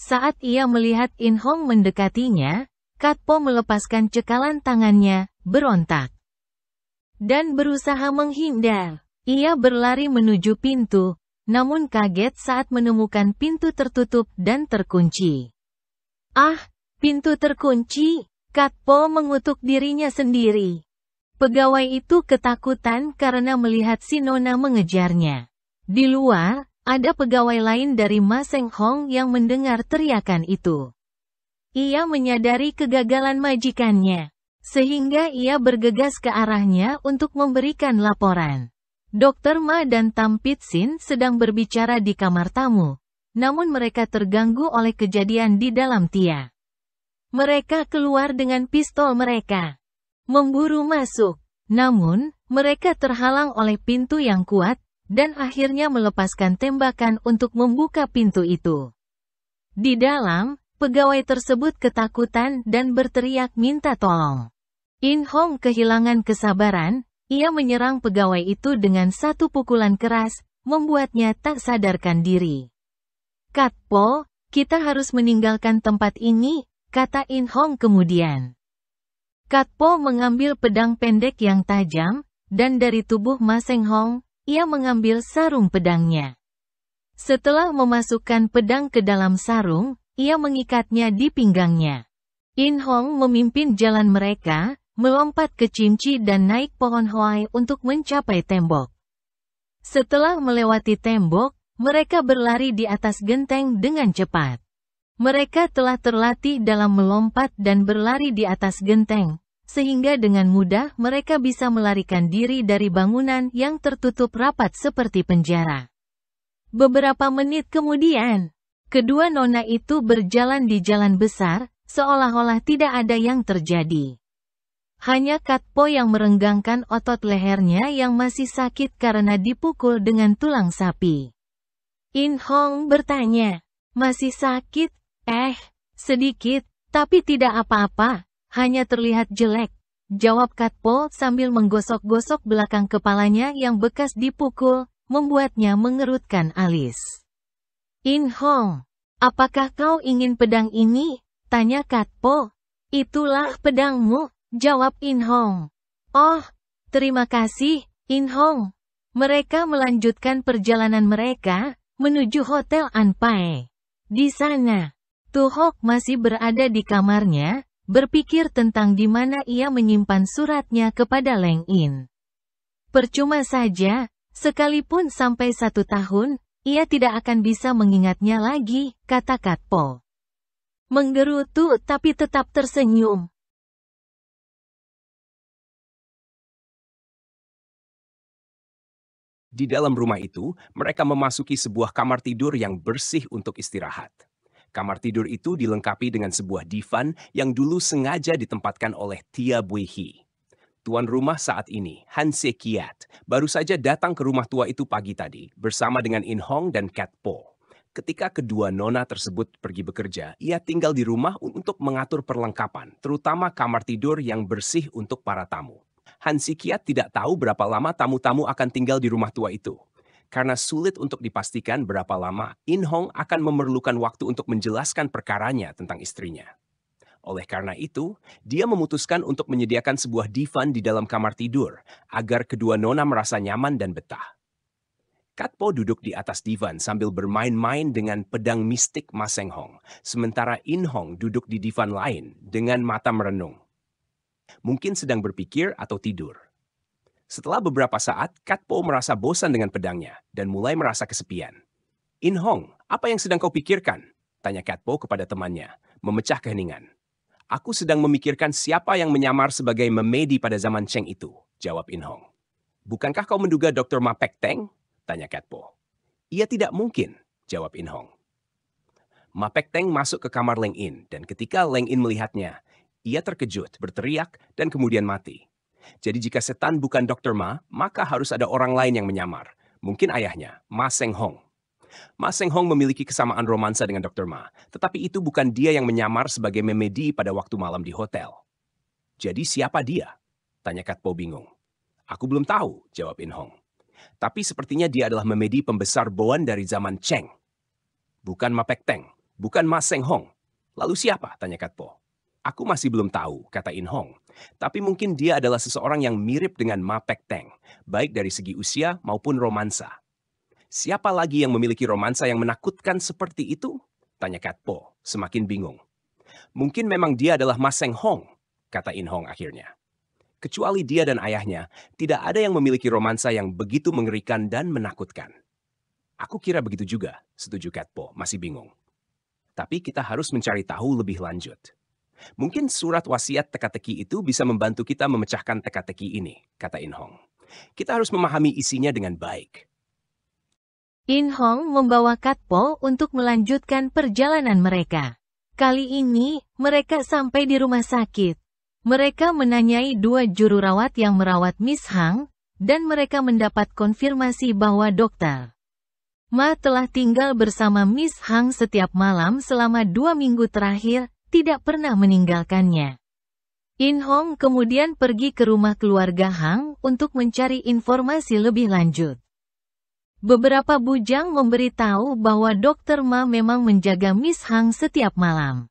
Saat ia melihat In Hong mendekatinya, Katpo melepaskan cekalan tangannya, berontak. Dan berusaha menghindar. Ia berlari menuju pintu, namun kaget saat menemukan pintu tertutup dan terkunci. Ah, pintu terkunci, Katpo mengutuk dirinya sendiri. Pegawai itu ketakutan karena melihat Sinona mengejarnya. Di luar, ada pegawai lain dari Ma Seng Hong yang mendengar teriakan itu. Ia menyadari kegagalan majikannya, sehingga ia bergegas ke arahnya untuk memberikan laporan. Dokter Ma dan Tam Pitsin sedang berbicara di kamar tamu, namun mereka terganggu oleh kejadian di dalam Tia. Mereka keluar dengan pistol mereka memburu masuk. Namun, mereka terhalang oleh pintu yang kuat, dan akhirnya melepaskan tembakan untuk membuka pintu itu. Di dalam, pegawai tersebut ketakutan dan berteriak minta tolong. In Hong kehilangan kesabaran, ia menyerang pegawai itu dengan satu pukulan keras, membuatnya tak sadarkan diri. Katpo, kita harus meninggalkan tempat ini, kata In Hong kemudian. Katpo mengambil pedang pendek yang tajam, dan dari tubuh Maseng Hong, ia mengambil sarung pedangnya. Setelah memasukkan pedang ke dalam sarung, ia mengikatnya di pinggangnya. In Hong memimpin jalan mereka, melompat ke Cimci dan naik pohon Hoai untuk mencapai tembok. Setelah melewati tembok, mereka berlari di atas genteng dengan cepat. Mereka telah terlatih dalam melompat dan berlari di atas genteng, sehingga dengan mudah mereka bisa melarikan diri dari bangunan yang tertutup rapat seperti penjara. Beberapa menit kemudian, kedua nona itu berjalan di jalan besar, seolah-olah tidak ada yang terjadi. Hanya Katpo yang merenggangkan otot lehernya yang masih sakit karena dipukul dengan tulang sapi. In Hong bertanya, masih sakit Eh, sedikit, tapi tidak apa-apa, hanya terlihat jelek. Jawab Katpo sambil menggosok-gosok belakang kepalanya yang bekas dipukul, membuatnya mengerutkan alis. In Hong, apakah kau ingin pedang ini? Tanya Katpo. Itulah pedangmu, jawab In Hong. Oh, terima kasih, In Hong. Mereka melanjutkan perjalanan mereka menuju Hotel Anpai. Di sana, Tuhok masih berada di kamarnya, berpikir tentang di mana ia menyimpan suratnya kepada Leng In. Percuma saja, sekalipun sampai satu tahun, ia tidak akan bisa mengingatnya lagi, kata Katpo. Menggerutu tapi tetap tersenyum. Di dalam rumah itu, mereka memasuki sebuah kamar tidur yang bersih untuk istirahat. Kamar tidur itu dilengkapi dengan sebuah divan yang dulu sengaja ditempatkan oleh Tia Buihi. Tuan rumah saat ini, Han Kiat, baru saja datang ke rumah tua itu pagi tadi bersama dengan In Hong dan Kat Po. Ketika kedua nona tersebut pergi bekerja, ia tinggal di rumah untuk mengatur perlengkapan, terutama kamar tidur yang bersih untuk para tamu. Han Sikiat tidak tahu berapa lama tamu-tamu akan tinggal di rumah tua itu karena sulit untuk dipastikan berapa lama In Hong akan memerlukan waktu untuk menjelaskan perkaranya tentang istrinya. Oleh karena itu, dia memutuskan untuk menyediakan sebuah divan di dalam kamar tidur agar kedua nona merasa nyaman dan betah. Katpo duduk di atas divan sambil bermain-main dengan pedang mistik Maseng Hong, sementara In Hong duduk di divan lain dengan mata merenung. Mungkin sedang berpikir atau tidur. Setelah beberapa saat, Katpo merasa bosan dengan pedangnya dan mulai merasa kesepian. In Hong, apa yang sedang kau pikirkan? Tanya Katpo kepada temannya, memecah keheningan. Aku sedang memikirkan siapa yang menyamar sebagai memedi pada zaman Cheng itu, jawab In Hong. Bukankah kau menduga Dr. Ma Pek Teng? Tanya Katpo. Ia tidak mungkin, jawab In Hong. Ma Pek Teng masuk ke kamar Leng In, dan ketika Leng In melihatnya, ia terkejut, berteriak, dan kemudian mati. Jadi jika setan bukan Dr. Ma, maka harus ada orang lain yang menyamar. Mungkin ayahnya, Ma Seng Hong. Ma Seng Hong memiliki kesamaan romansa dengan Dr. Ma, tetapi itu bukan dia yang menyamar sebagai memedi pada waktu malam di hotel. Jadi siapa dia? Tanya Kat Po bingung. Aku belum tahu, jawab In Hong. Tapi sepertinya dia adalah memedi pembesar Boan dari zaman Cheng. Bukan Ma Pek Teng, bukan Ma Seng Hong. Lalu siapa? Tanya Kat Po. Aku masih belum tahu, kata In Hong. Tapi mungkin dia adalah seseorang yang mirip dengan Ma Pek Teng, baik dari segi usia maupun romansa. Siapa lagi yang memiliki romansa yang menakutkan seperti itu? Tanya Kat Po, semakin bingung. Mungkin memang dia adalah Ma Seng Hong, kata In Hong akhirnya. Kecuali dia dan ayahnya, tidak ada yang memiliki romansa yang begitu mengerikan dan menakutkan. Aku kira begitu juga, setuju Kat Po, masih bingung. Tapi kita harus mencari tahu lebih lanjut. Mungkin surat wasiat teka-teki itu bisa membantu kita memecahkan teka-teki ini, kata In Hong. Kita harus memahami isinya dengan baik. In Hong membawa Katpol untuk melanjutkan perjalanan mereka. Kali ini, mereka sampai di rumah sakit. Mereka menanyai dua juru rawat yang merawat Miss Hang, dan mereka mendapat konfirmasi bahwa dokter Ma telah tinggal bersama Miss Hang setiap malam selama dua minggu terakhir tidak pernah meninggalkannya. In Hong kemudian pergi ke rumah keluarga Hang untuk mencari informasi lebih lanjut. Beberapa bujang memberitahu bahwa Dokter Ma memang menjaga Miss Hang setiap malam.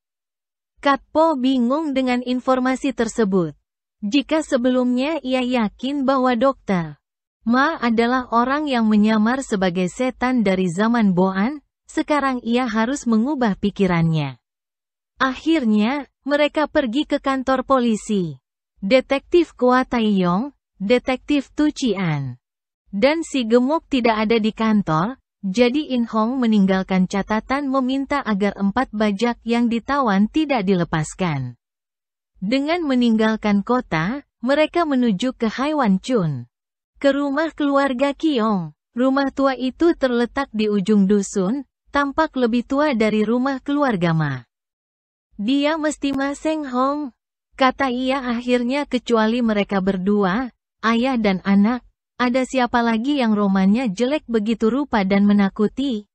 Kat Po bingung dengan informasi tersebut. Jika sebelumnya ia yakin bahwa Dokter Ma adalah orang yang menyamar sebagai setan dari zaman Boan, sekarang ia harus mengubah pikirannya. Akhirnya, mereka pergi ke kantor polisi. Detektif Kua Taeyong, Detektif Tu Chian, dan si gemuk tidak ada di kantor, jadi In Hong meninggalkan catatan meminta agar empat bajak yang ditawan tidak dilepaskan. Dengan meninggalkan kota, mereka menuju ke Haiwan Chun. Ke rumah keluarga Kiong, rumah tua itu terletak di ujung dusun, tampak lebih tua dari rumah keluarga Ma. Dia mesti maseng Hong, kata ia akhirnya kecuali mereka berdua, ayah dan anak, ada siapa lagi yang romannya jelek begitu rupa dan menakuti?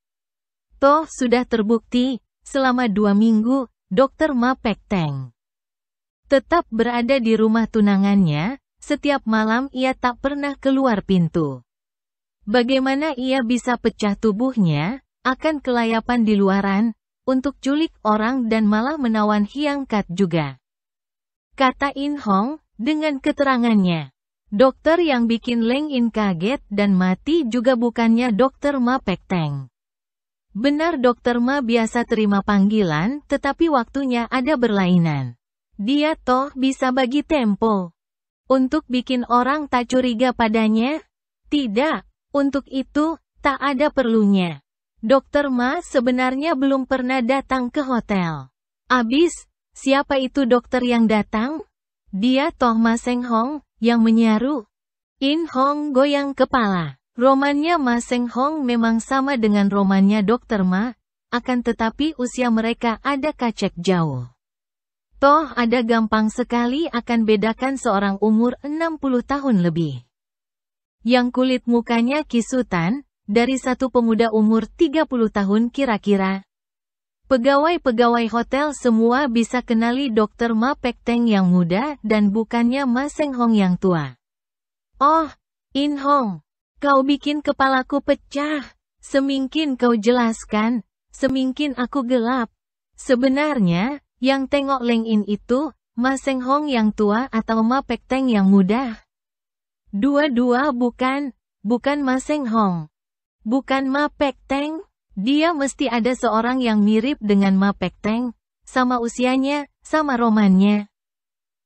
Toh sudah terbukti, selama dua minggu, Dokter Ma Pek Teng tetap berada di rumah tunangannya, setiap malam ia tak pernah keluar pintu. Bagaimana ia bisa pecah tubuhnya, akan kelayapan di luaran, untuk culik orang dan malah menawan Hiang Kat juga. Kata In Hong, dengan keterangannya. Dokter yang bikin Leng In kaget dan mati juga bukannya dokter Ma Pek Teng. Benar dokter Ma biasa terima panggilan, tetapi waktunya ada berlainan. Dia toh bisa bagi tempo. Untuk bikin orang tak curiga padanya? Tidak, untuk itu, tak ada perlunya. Dokter Ma sebenarnya belum pernah datang ke hotel. Abis, siapa itu dokter yang datang? Dia Toh Ma Seng Hong, yang menyaru. In Hong goyang kepala. Romannya Ma Seng Hong memang sama dengan romannya Dokter Ma, akan tetapi usia mereka ada kacek jauh. Toh ada gampang sekali akan bedakan seorang umur 60 tahun lebih. Yang kulit mukanya kisutan, dari satu pemuda umur 30 tahun kira-kira. Pegawai-pegawai hotel semua bisa kenali dokter Ma Pek Teng yang muda dan bukannya Ma Seng Hong yang tua. Oh, In Hong, kau bikin kepalaku pecah. Semingkin kau jelaskan, semingkin aku gelap. Sebenarnya, yang tengok Leng In itu, Ma Seng Hong yang tua atau Ma Pek Teng yang muda. Dua-dua bukan, bukan Ma Seng Hong. Bukan Ma Pek Teng? Dia mesti ada seorang yang mirip dengan Ma Pek Teng, sama usianya, sama romannya.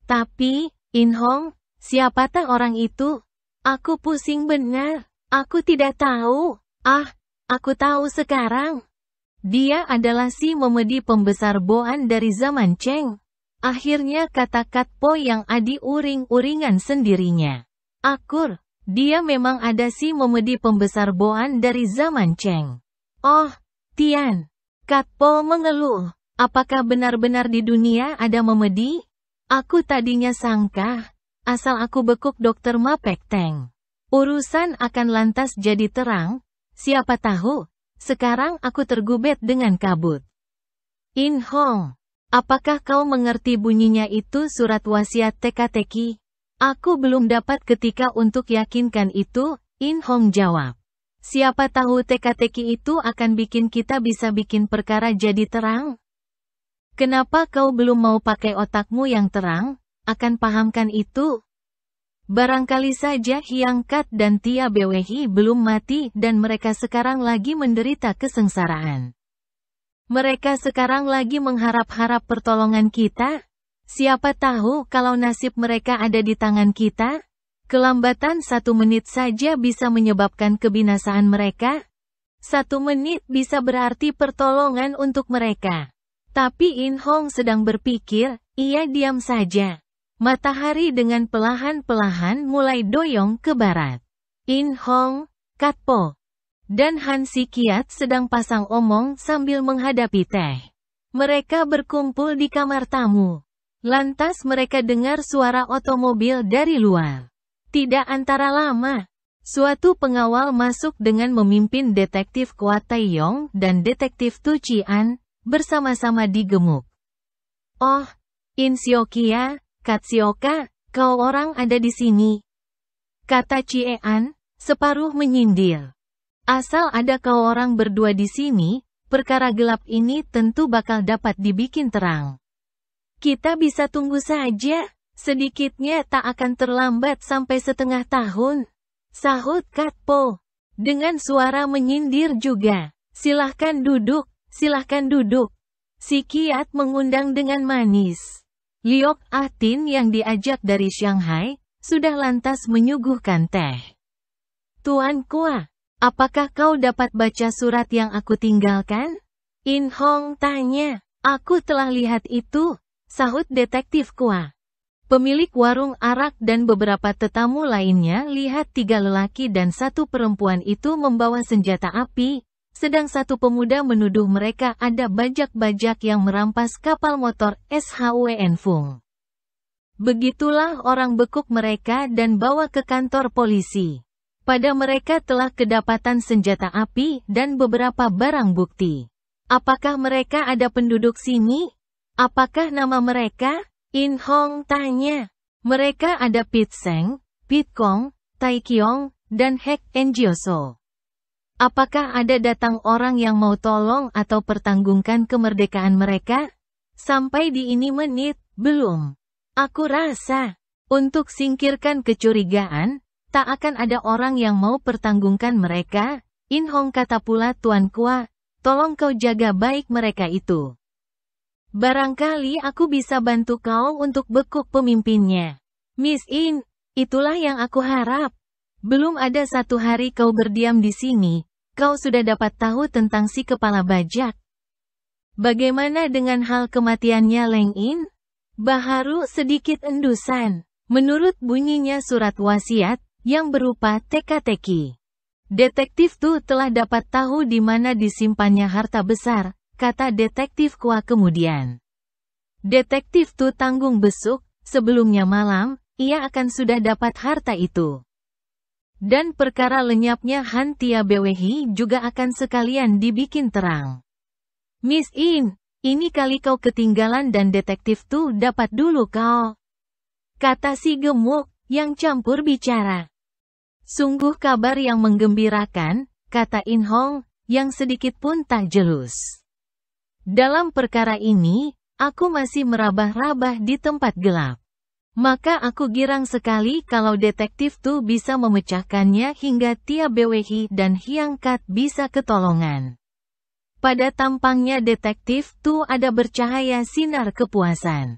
Tapi, In Hong, siapa tang orang itu? Aku pusing benar, aku tidak tahu. Ah, aku tahu sekarang. Dia adalah si memedi pembesar Boan dari zaman Cheng. Akhirnya kata Po yang adi uring-uringan sendirinya. Akur, dia memang ada si memedi pembesar Boan dari zaman Cheng. Oh, Tian. Katpol mengeluh. Apakah benar-benar di dunia ada memedi? Aku tadinya sangka, asal aku bekuk dokter Mapek Teng. Urusan akan lantas jadi terang, siapa tahu, sekarang aku tergubet dengan kabut. In Hong, apakah kau mengerti bunyinya itu surat wasiat teka-teki? Aku belum dapat ketika untuk yakinkan itu, In Hong jawab. Siapa tahu teka-teki itu akan bikin kita bisa bikin perkara jadi terang? Kenapa kau belum mau pakai otakmu yang terang? Akan pahamkan itu? Barangkali saja Hiang Kat dan Tia Bewehi belum mati dan mereka sekarang lagi menderita kesengsaraan. Mereka sekarang lagi mengharap-harap pertolongan kita? Siapa tahu kalau nasib mereka ada di tangan kita? Kelambatan satu menit saja bisa menyebabkan kebinasaan mereka. Satu menit bisa berarti pertolongan untuk mereka. Tapi In Hong sedang berpikir, ia diam saja. Matahari dengan pelahan-pelahan mulai doyong ke barat. In Hong, Katpo, dan Han Sikiat sedang pasang omong sambil menghadapi teh. Mereka berkumpul di kamar tamu. Lantas mereka dengar suara otomobil dari luar. Tidak antara lama, suatu pengawal masuk dengan memimpin detektif Kuatai Yong dan detektif Tu An bersama-sama digemuk. Oh, In Siokia, Kat Sioka, kau orang ada di sini. Kata An, separuh menyindir. Asal ada kau orang berdua di sini, perkara gelap ini tentu bakal dapat dibikin terang. Kita bisa tunggu saja, sedikitnya tak akan terlambat sampai setengah tahun. Sahut Katpo. Dengan suara menyindir juga. Silahkan duduk, silahkan duduk. Si Kiat mengundang dengan manis. Liok Atin ah yang diajak dari Shanghai, sudah lantas menyuguhkan teh. Tuan Kua, apakah kau dapat baca surat yang aku tinggalkan? In Hong tanya, aku telah lihat itu, Sahut detektif kuah Pemilik warung arak dan beberapa tetamu lainnya lihat tiga lelaki dan satu perempuan itu membawa senjata api, sedang satu pemuda menuduh mereka ada bajak-bajak yang merampas kapal motor SHWN Fung. Begitulah orang bekuk mereka dan bawa ke kantor polisi. Pada mereka telah kedapatan senjata api dan beberapa barang bukti. Apakah mereka ada penduduk sini? Apakah nama mereka? In Hong tanya. Mereka ada Pit Seng, Pit Kong, Tai Kiong, dan Hek Enjioso. Apakah ada datang orang yang mau tolong atau pertanggungkan kemerdekaan mereka? Sampai di ini menit, belum. Aku rasa, untuk singkirkan kecurigaan, tak akan ada orang yang mau pertanggungkan mereka. In Hong kata pula Tuan Kua, tolong kau jaga baik mereka itu. Barangkali aku bisa bantu kau untuk bekuk pemimpinnya. Miss In, itulah yang aku harap. Belum ada satu hari kau berdiam di sini, kau sudah dapat tahu tentang si kepala bajak. Bagaimana dengan hal kematiannya Leng In? Baharu sedikit endusan. Menurut bunyinya surat wasiat, yang berupa teka-teki. Detektif tuh telah dapat tahu di mana disimpannya harta besar, kata detektif kuah kemudian. Detektif Tu tanggung besuk, sebelumnya malam, ia akan sudah dapat harta itu. Dan perkara lenyapnya Hantia Bewehi juga akan sekalian dibikin terang. Miss In, ini kali kau ketinggalan dan detektif Tu dapat dulu kau. Kata si gemuk, yang campur bicara. Sungguh kabar yang menggembirakan, kata In Hong, yang sedikit pun tak jelus. Dalam perkara ini, aku masih merabah-rabah di tempat gelap. Maka aku girang sekali kalau detektif Tu bisa memecahkannya hingga Tia Bewehi dan Hyang Kat bisa ketolongan. Pada tampangnya detektif Tu ada bercahaya sinar kepuasan.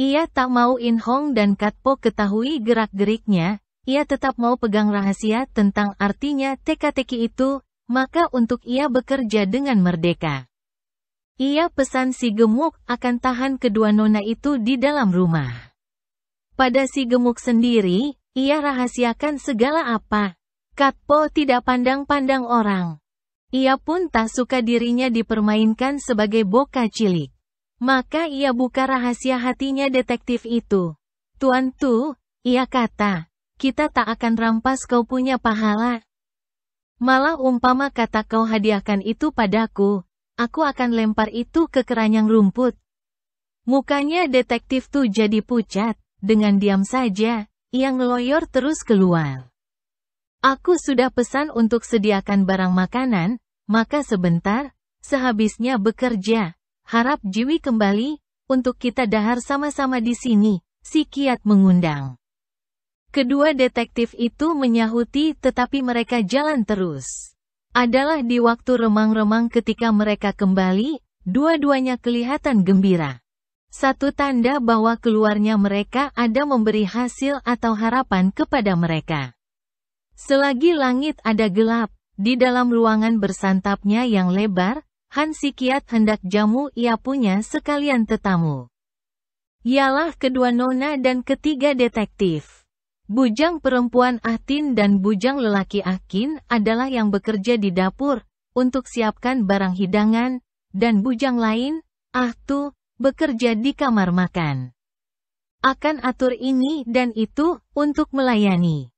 Ia tak mau In Hong dan Kat Po ketahui gerak-geriknya, ia tetap mau pegang rahasia tentang artinya teka-teki itu, maka untuk ia bekerja dengan merdeka. Ia pesan si gemuk akan tahan kedua nona itu di dalam rumah. Pada si gemuk sendiri, ia rahasiakan segala apa. Katpo tidak pandang-pandang orang. Ia pun tak suka dirinya dipermainkan sebagai boka cilik. Maka ia buka rahasia hatinya detektif itu. Tuan Tu, ia kata, kita tak akan rampas kau punya pahala. Malah umpama kata kau hadiahkan itu padaku, aku akan lempar itu ke keranjang rumput. Mukanya detektif tuh jadi pucat, dengan diam saja, yang loyor terus keluar. Aku sudah pesan untuk sediakan barang makanan, maka sebentar, sehabisnya bekerja, harap Jiwi kembali, untuk kita dahar sama-sama di sini, si Kiat mengundang. Kedua detektif itu menyahuti tetapi mereka jalan terus adalah di waktu remang-remang ketika mereka kembali, dua-duanya kelihatan gembira. Satu tanda bahwa keluarnya mereka ada memberi hasil atau harapan kepada mereka. Selagi langit ada gelap, di dalam ruangan bersantapnya yang lebar, Hansi Kiat hendak jamu ia punya sekalian tetamu. Ialah kedua nona dan ketiga detektif. Bujang perempuan Atin dan bujang lelaki Akin adalah yang bekerja di dapur untuk siapkan barang hidangan, dan bujang lain, Ahtu, bekerja di kamar makan. Akan atur ini dan itu untuk melayani.